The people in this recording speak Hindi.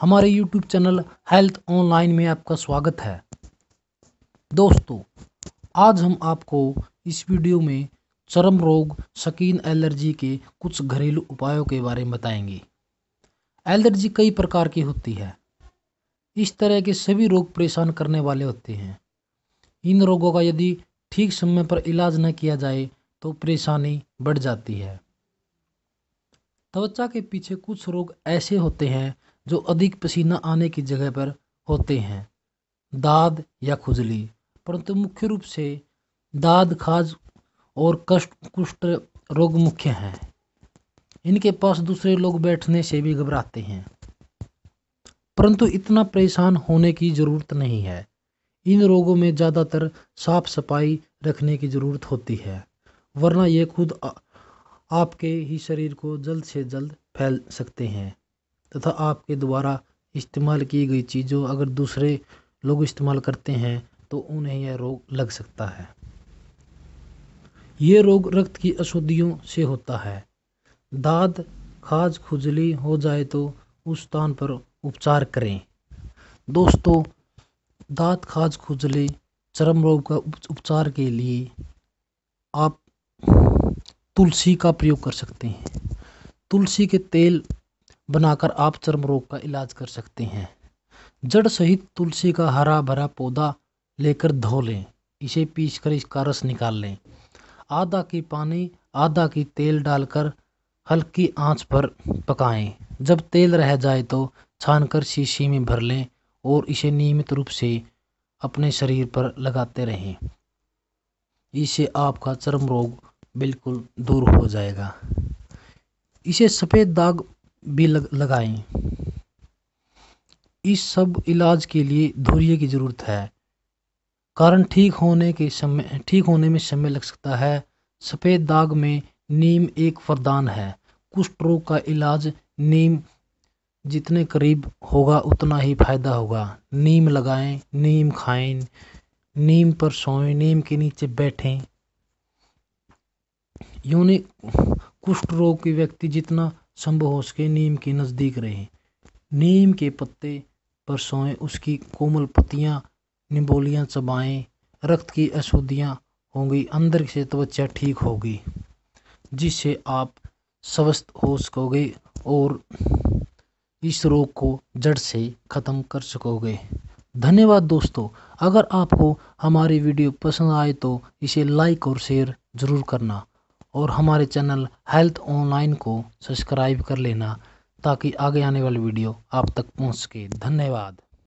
हमारे यूट्यूब चैनल हेल्थ ऑनलाइन में आपका स्वागत है दोस्तों आज हम आपको इस वीडियो में चरम रोग शकीन एलर्जी के कुछ घरेलू उपायों के बारे में बताएंगे एलर्जी कई प्रकार की होती है इस तरह के सभी रोग परेशान करने वाले होते हैं इन रोगों का यदि ठीक समय पर इलाज न किया जाए तो परेशानी बढ़ जाती है त्वचा के पीछे कुछ रोग ऐसे होते हैं जो अधिक पसीना आने की जगह पर होते हैं दाद या खुजली परंतु मुख्य रूप से दाद खाज और कष्ट कुष्ठ रोग मुख्य हैं इनके पास दूसरे लोग बैठने से भी घबराते हैं परंतु इतना परेशान होने की ज़रूरत नहीं है इन रोगों में ज़्यादातर साफ सफाई रखने की ज़रूरत होती है वरना ये खुद आपके ही शरीर को जल्द से जल्द फैल सकते हैं तथा आपके द्वारा इस्तेमाल की गई चीज़ों अगर दूसरे लोग इस्तेमाल करते हैं तो उन्हें यह रोग लग सकता है ये रोग रक्त की अशुद्धियों से होता है दाद खाज खुजली हो जाए तो उस स्थान पर उपचार करें दोस्तों दाँत खाज खुजली चरम रोग का उपचार के लिए आप तुलसी का प्रयोग कर सकते हैं तुलसी के तेल बनाकर आप चर्म रोग का इलाज कर सकते हैं जड़ सहित तुलसी का हरा भरा पौधा लेकर धो लें इसे पीसकर इसका रस निकाल लें आधा की पानी आधा की तेल डालकर हल्की आंच पर पकाएं जब तेल रह जाए तो छानकर शीशी में भर लें और इसे नियमित रूप से अपने शरीर पर लगाते रहें इसे आपका चर्म रोग बिल्कुल दूर हो जाएगा इसे सफ़ेद दाग भी लग, लगाएं इस सब इलाज के लिए धूर्य की ज़रूरत है कारण ठीक होने के समय ठीक होने में समय लग सकता है सफ़ेद दाग में नीम एक वरदान है कुष्ठ रोग का इलाज नीम जितने करीब होगा उतना ही फायदा होगा नीम लगाएं नीम खाएं नीम पर सोएं नीम के नीचे बैठें यूनि कुष्ठ रोग के व्यक्ति जितना संभव हो सके नीम के नज़दीक रहें नीम के पत्ते पर सोएं उसकी कोमल पत्तियाँ निम्बोलियाँ चबाएं रक्त की अशुद्धियाँ होंगी अंदर से त्वचा ठीक होगी जिससे आप स्वस्थ हो सकोगे और इस रोग को जड़ से ख़त्म कर सकोगे धन्यवाद दोस्तों अगर आपको हमारी वीडियो पसंद आए तो इसे लाइक और शेयर ज़रूर करना और हमारे चैनल हेल्थ ऑनलाइन को सब्सक्राइब कर लेना ताकि आगे आने वाली वीडियो आप तक पहुँच सके धन्यवाद